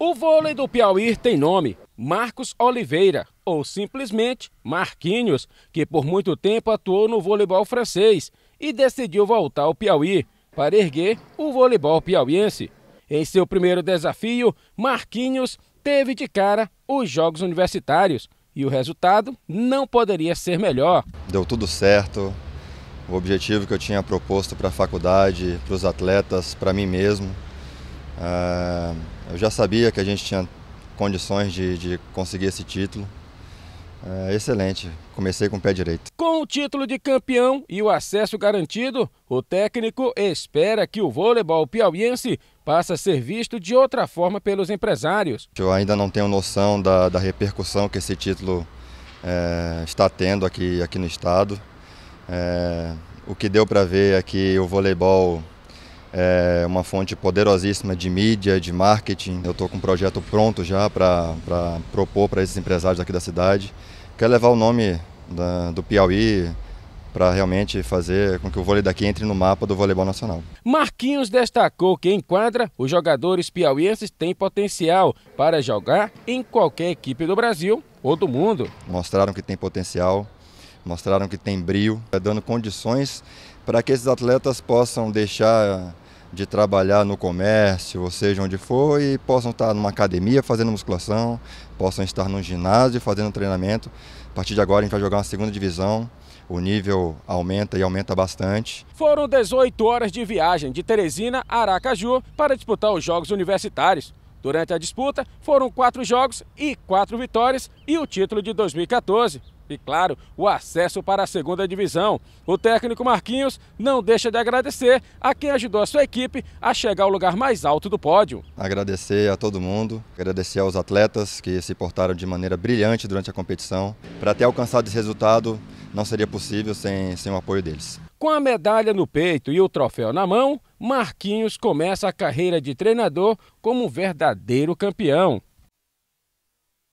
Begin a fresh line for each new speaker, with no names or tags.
O vôlei do Piauí tem nome: Marcos Oliveira, ou simplesmente Marquinhos, que por muito tempo atuou no voleibol francês e decidiu voltar ao Piauí para erguer o voleibol piauiense. Em seu primeiro desafio, Marquinhos teve de cara os Jogos Universitários e o resultado não poderia ser melhor.
Deu tudo certo. O objetivo que eu tinha proposto para a faculdade, para os atletas, para mim mesmo. Uh eu já sabia que a gente tinha condições de, de conseguir esse título. É, excelente, comecei com o pé direito.
Com o título de campeão e o acesso garantido, o técnico espera que o voleibol piauiense passe a ser visto de outra forma pelos empresários.
Eu ainda não tenho noção da, da repercussão que esse título é, está tendo aqui, aqui no estado. É, o que deu para ver é que o voleibol é uma fonte poderosíssima de mídia, de marketing. Eu estou com um projeto pronto já para propor para esses empresários aqui da cidade. Quero levar o nome da, do Piauí para realmente fazer com que o vôlei daqui entre no mapa do voleibol nacional.
Marquinhos destacou que em quadra os jogadores piauienses têm potencial para jogar em qualquer equipe do Brasil ou do mundo.
Mostraram que tem potencial, mostraram que tem brio, tá dando condições para que esses atletas possam deixar de trabalhar no comércio, ou seja, onde for, e possam estar numa academia fazendo musculação, possam estar num ginásio fazendo treinamento. A partir de agora a gente vai jogar uma segunda divisão, o nível aumenta e aumenta bastante.
Foram 18 horas de viagem de Teresina a Aracaju para disputar os Jogos Universitários. Durante a disputa, foram quatro jogos e quatro vitórias e o título de 2014 e, claro, o acesso para a segunda divisão. O técnico Marquinhos não deixa de agradecer a quem ajudou a sua equipe a chegar ao lugar mais alto do pódio.
Agradecer a todo mundo, agradecer aos atletas que se portaram de maneira brilhante durante a competição. Para ter alcançado esse resultado, não seria possível sem, sem o apoio deles.
Com a medalha no peito e o troféu na mão, Marquinhos começa a carreira de treinador como um verdadeiro campeão.